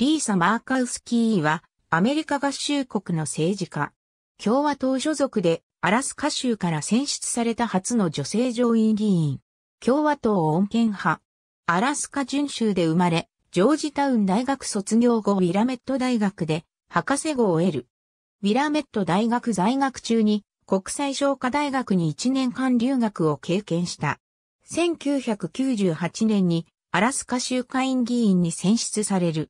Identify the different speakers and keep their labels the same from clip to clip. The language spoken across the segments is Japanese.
Speaker 1: リーサ・マーカウスキーは、アメリカ合衆国の政治家。共和党所属で、アラスカ州から選出された初の女性上院議員。共和党穏健派。アラスカ準州で生まれ、ジョージタウン大学卒業後ウィラメット大学で博士号を得る。ウィラメット大学在学中に国際商科大学に1年間留学を経験した。1998年にアラスカ州会員議員に選出される。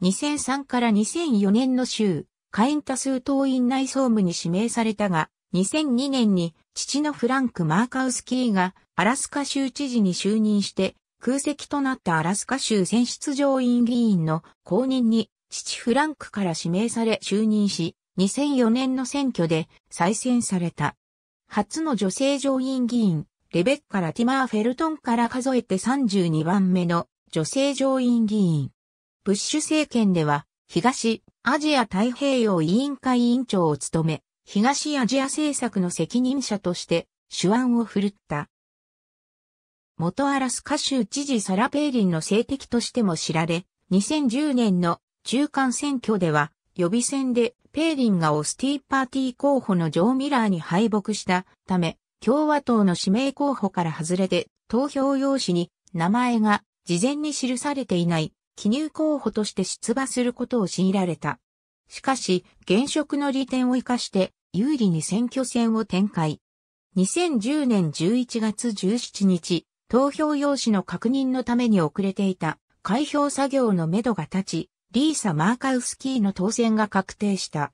Speaker 1: 2003から2004年の州、下院多数党院内総務に指名されたが、2002年に父のフランク・マーカウスキーがアラスカ州知事に就任して空席となったアラスカ州選出上院議員の公認に父フランクから指名され就任し、2004年の選挙で再選された。初の女性上院議員、レベッカ・ラティマー・フェルトンから数えて32番目の女性上院議員。ブッシュ政権では、東アジア太平洋委員会委員長を務め、東アジア政策の責任者として手腕を振るった。元アラスカ州知事サラ・ペイリンの政敵としても知られ、2010年の中間選挙では予備選でペイリンがオスティーパーティー候補のジョー・ミラーに敗北したため、共和党の指名候補から外れて投票用紙に名前が事前に記されていない記入候補として出馬することを強いられた。しかし、現職の利点を活かして有利に選挙戦を展開。2010年11月17日、投票用紙の確認のために遅れていた開票作業のめどが立ち、リーサ・マーカウスキーの当選が確定した。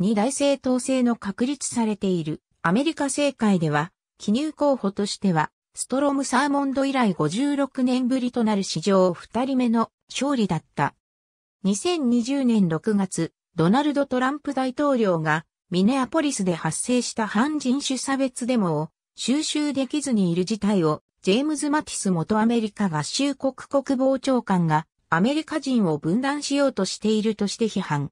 Speaker 1: 二大政党制の確立されているアメリカ政界では、記入候補としては、ストロム・サーモンド以来56年ぶりとなる史上2人目の勝利だった。2020年6月、ドナルド・トランプ大統領がミネアポリスで発生した反人種差別デモを収集できずにいる事態をジェームズ・マティス元アメリカ合衆国国防長官がアメリカ人を分断しようとしているとして批判。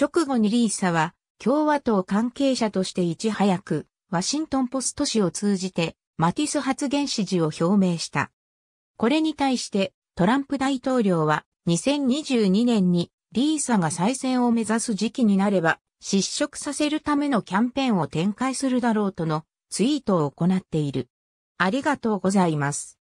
Speaker 1: 直後にリーサは共和党関係者としていち早くワシントンポスト紙を通じてマティス発言支持を表明した。これに対してトランプ大統領は2022年にリーサが再選を目指す時期になれば失職させるためのキャンペーンを展開するだろうとのツイートを行っている。ありがとうございます。